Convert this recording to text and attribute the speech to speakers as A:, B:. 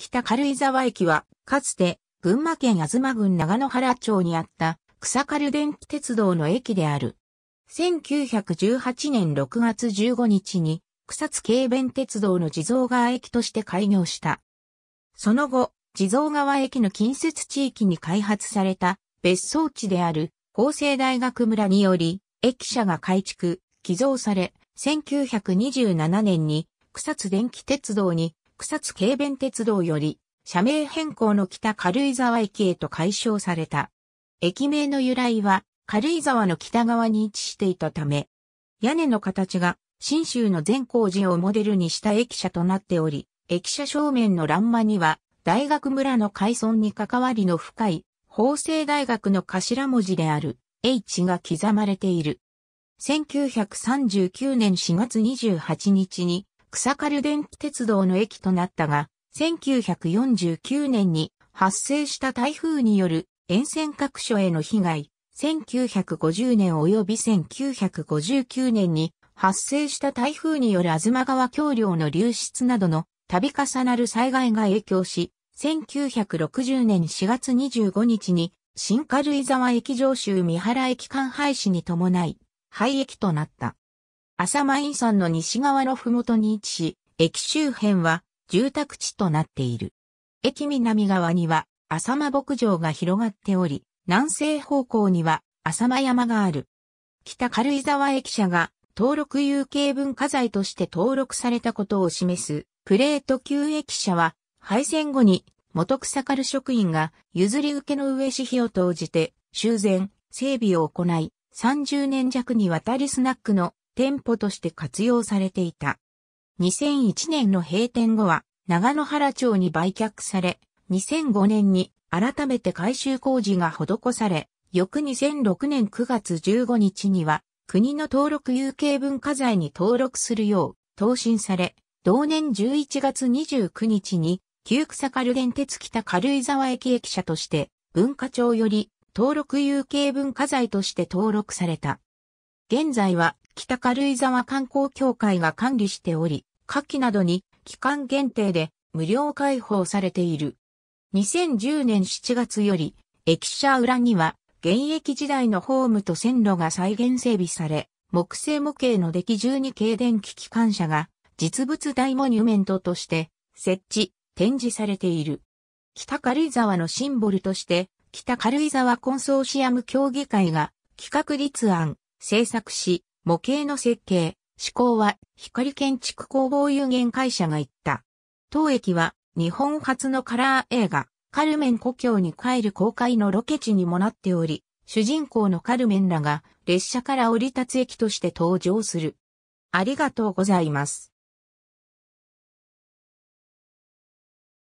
A: 北軽井沢駅は、かつて、群馬県東郡長野原町にあった、草軽電気鉄道の駅である。1918年6月15日に、草津軽便鉄道の地蔵川駅として開業した。その後、地蔵川駅の近接地域に開発された別荘地である法政大学村により、駅舎が改築、寄贈され、1927年に草津電気鉄道に草津軽弁鉄道より、社名変更の北軽井沢駅へと解消された。駅名の由来は、軽井沢の北側に位置していたため、屋根の形が、新州の善光寺をモデルにした駅舎となっており、駅舎正面の欄間には、大学村の海村に関わりの深い、法政大学の頭文字である、H が刻まれている。1939年4月28日に、草軽電気鉄道の駅となったが、1949年に発生した台風による沿線各所への被害、1950年及び1959年に発生した台風による東川橋梁の流出などの度重なる災害が影響し、1960年4月25日に新軽井沢駅上州三原駅間廃止に伴い、廃駅となった。浅間院山の西側のふもとに位置し、駅周辺は住宅地となっている。駅南側には浅間牧場が広がっており、南西方向には浅間山がある。北軽井沢駅舎が登録有形文化財として登録されたことを示すプレート級駅舎は廃線後に元草軽職員が譲り受けの上し費を投じて修繕、整備を行い、30年弱にわたりスナックの店舗として活用されていた。2001年の閉店後は長野原町に売却され、2005年に改めて改修工事が施され、翌2006年9月15日には国の登録有形文化財に登録するよう答申され、同年11月29日に旧草軽電鉄北軽井沢駅駅舎として文化庁より登録有形文化財として登録された。現在は北軽井沢観光協会が管理しており、夏季などに期間限定で無料開放されている。2010年7月より、駅舎裏には現役時代のホームと線路が再現整備され、木製模型の出来12系電気機関車が実物大モニュメントとして設置、展示されている。北軽井沢のシンボルとして、北軽井沢コンソーシアム協議会が企画立案、制作し、模型の設計、施工は光建築工房有限会社が言った。当駅は日本初のカラー映画、カルメン故郷に帰る公開のロケ地にもなっており、主人公のカルメンらが列車から降り立つ駅として登場する。ありがとうございます。